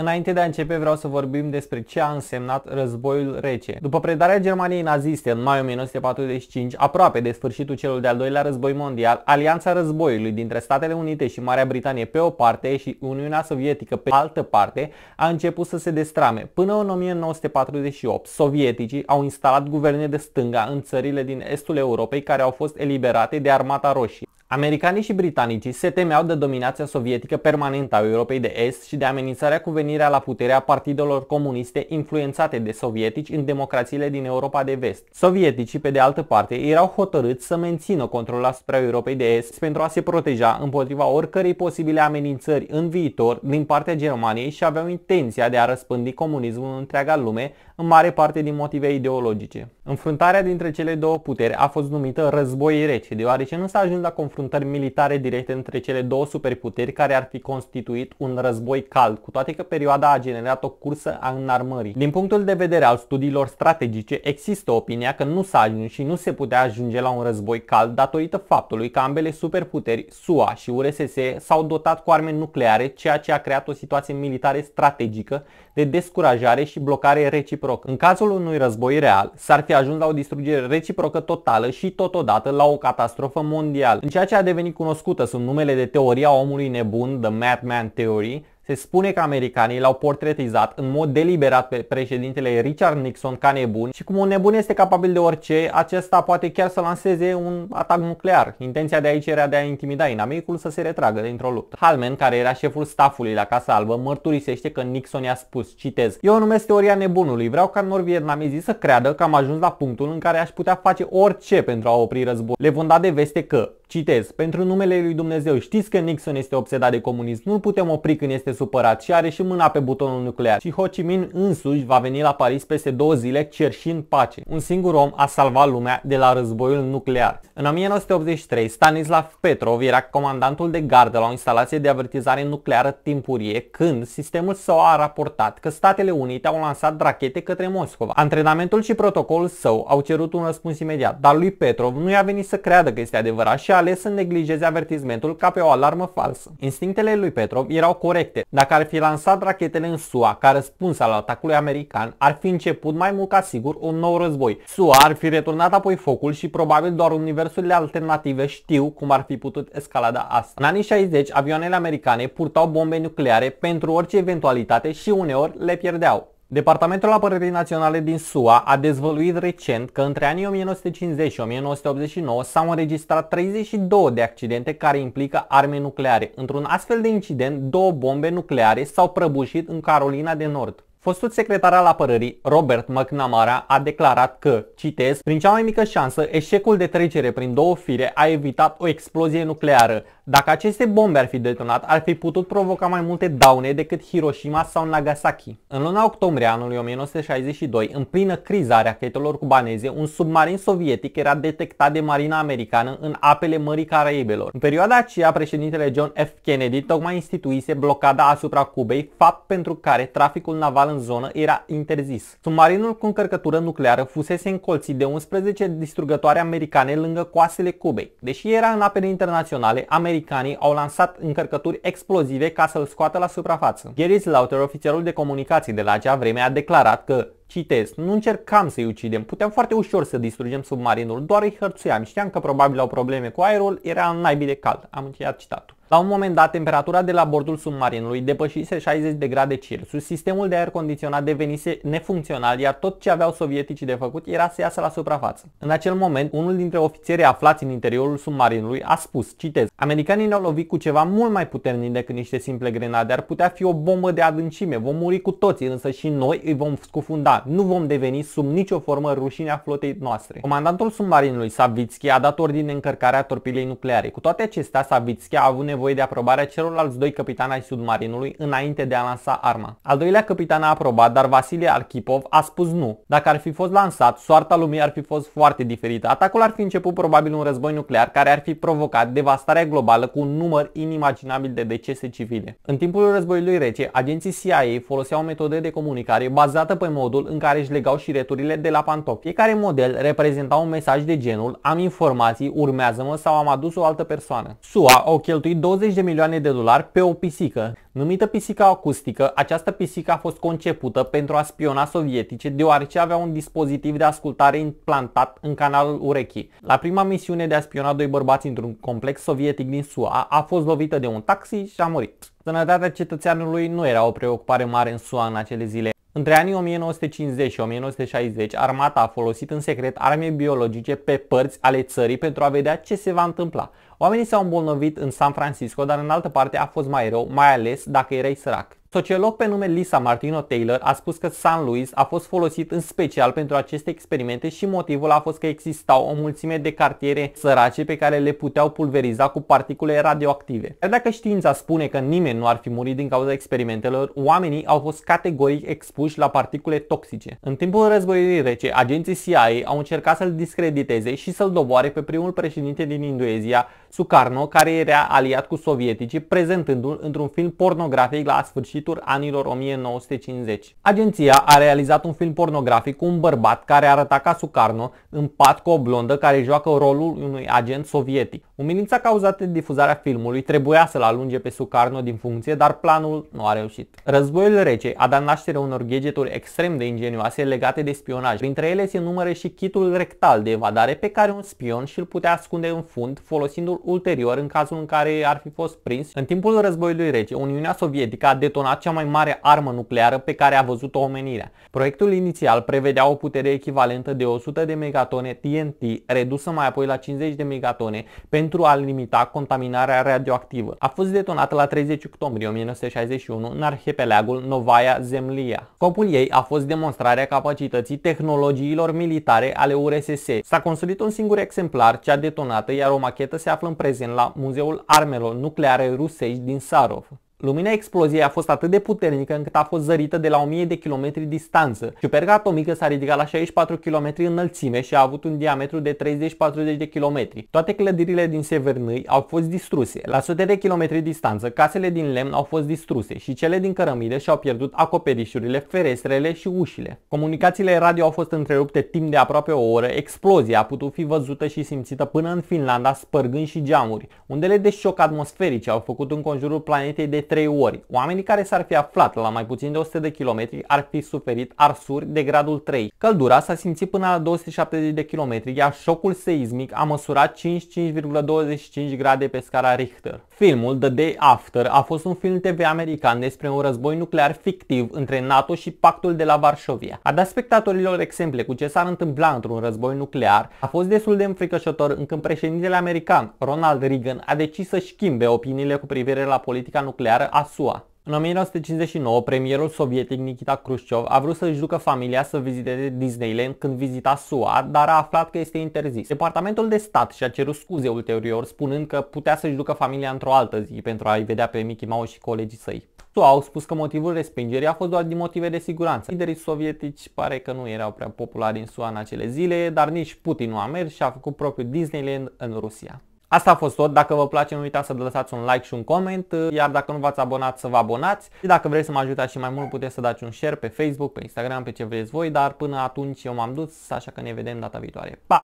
Înainte de a începe vreau să vorbim despre ce a însemnat războiul rece. După predarea Germaniei naziste în mai 1945, aproape de sfârșitul celui de-al doilea război mondial, alianța războiului dintre Statele Unite și Marea Britanie pe o parte și Uniunea Sovietică pe altă parte a început să se destrame. Până în 1948, sovieticii au instalat guverne de stânga în țările din estul Europei care au fost eliberate de Armata Roșie. Americanii și britanicii se temeau de dominația sovietică permanentă a Europei de Est și de amenințarea cu venirea la putere a partidelor comuniste influențate de sovietici în democrațiile din Europa de Vest. Sovieticii, pe de altă parte, erau hotărâți să mențină controlul asupra Europei de Est pentru a se proteja împotriva oricărei posibile amenințări în viitor din partea Germaniei și aveau intenția de a răspândi comunismul în întreaga lume, în mare parte din motive ideologice. Înfruntarea dintre cele două puteri a fost numită război rece, deoarece nu s-a ajuns la confruntare confruntări militare directe între cele două superputeri care ar fi constituit un război cald, cu toate că perioada a generat o cursă a înarmării. Din punctul de vedere al studiilor strategice, există opinia că nu s-a ajuns și nu se putea ajunge la un război cald datorită faptului că ambele superputeri, SUA și URSS, s-au dotat cu arme nucleare, ceea ce a creat o situație militară strategică de descurajare și blocare reciprocă. În cazul unui război real, s-ar fi ajuns la o distrugere reciprocă totală și totodată la o catastrofă mondială. În ceea ce a devenit cunoscută sub numele de teoria omului nebun, The Madman Theory, se spune că americanii l-au portretizat în mod deliberat pe președintele Richard Nixon ca nebun și cum un nebun este capabil de orice, acesta poate chiar să lanseze un atac nuclear. Intenția de aici era de a intimida inamicul să se retragă dintr-o luptă. Halman, care era șeful stafului la Casa Albă, mărturisește că Nixon i-a spus, citez, Eu numesc teoria nebunului, vreau ca nord-vietnamezii să creadă că am ajuns la punctul în care aș putea face orice pentru a opri războiul. Le vom da de veste că Citez, pentru numele lui Dumnezeu, știți că Nixon este obsedat de comunism, nu putem opri când este supărat și are și mâna pe butonul nuclear. Și Ho Chi Minh însuși va veni la Paris peste două zile cerșind pace. Un singur om a salvat lumea de la războiul nuclear. În 1983, Stanislav Petrov era comandantul de gardă la o instalație de avertizare nucleară timpurie când sistemul său a raportat că Statele Unite au lansat rachete către Moscova. Antrenamentul și protocolul său au cerut un răspuns imediat, dar lui Petrov nu i-a venit să creadă că este adevărat și a ales să neglijeze avertizmentul ca pe o alarmă falsă. Instinctele lui Petrov erau corecte. Dacă ar fi lansat rachetele în SUA ca răspuns al atacului american, ar fi început mai mult ca sigur un nou război. SUA ar fi returnat apoi focul și probabil doar universurile alternative știu cum ar fi putut escalada asta. În anii 60, avioanele americane purtau bombe nucleare pentru orice eventualitate și uneori le pierdeau. Departamentul Apărării Naționale din SUA a dezvăluit recent că între anii 1950 și 1989 s-au înregistrat 32 de accidente care implică arme nucleare. Într-un astfel de incident, două bombe nucleare s-au prăbușit în Carolina de Nord. Fostul secretar al apărării, Robert McNamara, a declarat că, citez, prin cea mai mică șansă, eșecul de trecere prin două fire a evitat o explozie nucleară. Dacă aceste bombe ar fi detonat, ar fi putut provoca mai multe daune decât Hiroshima sau Nagasaki. În luna octombrie anului 1962, în plină criza rachetelor cubaneze, un submarin sovietic era detectat de marina americană în apele Mării Caraibelor. În perioada aceea, președintele John F. Kennedy tocmai instituise blocada asupra Cubei, fapt pentru care traficul naval în în zonă era interzis. Submarinul cu încărcătură nucleară fusese încolțit de 11 distrugătoare americane lângă coasele Cubei. Deși era în apele internaționale, americanii au lansat încărcături explozive ca să-l scoată la suprafață. Gary Slaughter, ofițerul de comunicații de la acea vreme, a declarat că Citez, nu încercam să-i ucidem, puteam foarte ușor să distrugem submarinul, doar îi hărțuiam, știam că probabil au probleme cu aerul, era în naibii de cald. Am încheiat citatul. La un moment dat, temperatura de la bordul submarinului depășise 60 de grade Celsius, sistemul de aer condiționat devenise nefuncțional, iar tot ce aveau sovieticii de făcut era să iasă la suprafață. În acel moment, unul dintre ofițerii aflați în interiorul submarinului a spus, citez, Americanii ne-au lovit cu ceva mult mai puternic decât niște simple grenade, ar putea fi o bombă de adâncime, vom muri cu toții, însă și noi îi vom scufunda, nu vom deveni sub nicio formă rușinea flotei noastre. Comandantul submarinului Savitski a dat ordine încărcarea torpilei nucleare. Cu toate acestea, Savitski a avut nevoie nevoie de aprobarea celorlalți doi capitani ai submarinului înainte de a lansa arma. Al doilea capitan a aprobat, dar Vasile Arkhipov a spus nu. Dacă ar fi fost lansat, soarta lumii ar fi fost foarte diferită. Atacul ar fi început probabil un război nuclear care ar fi provocat devastarea globală cu un număr inimaginabil de decese civile. În timpul războiului rece, agenții CIA foloseau metode de comunicare bazată pe modul în care își legau și returile de la pantofi. Fiecare model reprezenta un mesaj de genul am informații, urmează-mă sau am adus o altă persoană. SUA au cheltuit 20 de milioane de dolari pe o pisică. Numită pisica acustică, această pisică a fost concepută pentru a spiona sovietice deoarece avea un dispozitiv de ascultare implantat în canalul urechii. La prima misiune de a spiona doi bărbați într-un complex sovietic din SUA a fost lovită de un taxi și a murit. Sănătatea cetățeanului nu era o preocupare mare în SUA în acele zile. Între anii 1950 și 1960, armata a folosit în secret arme biologice pe părți ale țării pentru a vedea ce se va întâmpla. Oamenii s-au îmbolnăvit în San Francisco, dar în altă parte a fost mai rău, mai ales dacă erai sărac. Sociolog pe nume Lisa Martino Taylor a spus că San Luis a fost folosit în special pentru aceste experimente și motivul a fost că existau o mulțime de cartiere sărace pe care le puteau pulveriza cu particule radioactive. Dar dacă știința spune că nimeni nu ar fi murit din cauza experimentelor, oamenii au fost categoric expuși la particule toxice. În timpul războiului rece, agenții CIA au încercat să-l discrediteze și să-l doboare pe primul președinte din Indonezia, Sukarno, care era aliat cu sovieticii, prezentându-l într-un film pornografic la sfârșitul anilor 1950. Agenția a realizat un film pornografic cu un bărbat care arăta ca Sukarno în pat cu o blondă care joacă rolul unui agent sovietic. Umilința cauzată de difuzarea filmului trebuia să-l alunge pe Sukarno din funcție, dar planul nu a reușit. Războiul rece a dat naștere unor gadgeturi extrem de ingenioase legate de spionaj. Printre ele se numără și kitul rectal de evadare pe care un spion și-l putea ascunde în fund folosindu-l ulterior în cazul în care ar fi fost prins. În timpul războiului rece, Uniunea Sovietică a detonat cea mai mare armă nucleară pe care a văzut-o omenirea. Proiectul inițial prevedea o putere echivalentă de 100 de megatone TNT, redusă mai apoi la 50 de megatone, pentru a limita contaminarea radioactivă. A fost detonată la 30 octombrie 1961 în arhipelagul Novaya Zemlia. Scopul ei a fost demonstrarea capacității tehnologiilor militare ale URSS. S-a construit un singur exemplar, cea detonată, iar o machetă se află aflăm prezent la Muzeul Armelor Nucleare Rusești din Sarov. Lumina exploziei a fost atât de puternică încât a fost zărită de la 1000 de km distanță. Ciuperca atomică s-a ridicat la 64 km înălțime și a avut un diametru de 30-40 de km. Toate clădirile din Severnâi au fost distruse. La sute de kilometri distanță, casele din lemn au fost distruse și cele din cărămidă și-au pierdut acoperișurile, ferestrele și ușile. Comunicațiile radio au fost întrerupte timp de aproape o oră. Explozia a putut fi văzută și simțită până în Finlanda, spărgând și geamuri. Undele de șoc atmosferice au făcut în conjurul planetei de 3 ori. Oamenii care s-ar fi aflat la mai puțin de 100 de kilometri ar fi suferit arsuri de gradul 3. Căldura s-a simțit până la 270 de kilometri, iar șocul seismic a măsurat 55,25 grade pe scara Richter. Filmul The Day After a fost un film TV american despre un război nuclear fictiv între NATO și pactul de la Varșovia. A dat spectatorilor exemple cu ce s-ar întâmpla într-un război nuclear a fost destul de înfricășător încât președintele american Ronald Reagan a decis să schimbe opiniile cu privire la politica nucleară nucleară a SUA. În 1959, premierul sovietic Nikita Khrushchev a vrut să-și ducă familia să viziteze Disneyland când vizita SUA, dar a aflat că este interzis. Departamentul de stat și-a cerut scuze ulterior, spunând că putea să-și ducă familia într-o altă zi pentru a-i vedea pe Mickey Mouse și colegii săi. SUA au spus că motivul respingerii a fost doar din motive de siguranță. Liderii sovietici pare că nu erau prea populari în SUA în acele zile, dar nici Putin nu a mers și a făcut propriul Disneyland în Rusia. Asta a fost tot. Dacă vă place, nu uitați să lăsați un like și un coment, uh, iar dacă nu v-ați abonat, să vă abonați. Și dacă vreți să mă ajutați și mai mult, puteți să dați un share pe Facebook, pe Instagram, pe ce vreți voi, dar până atunci eu m-am dus, așa că ne vedem data viitoare. Pa!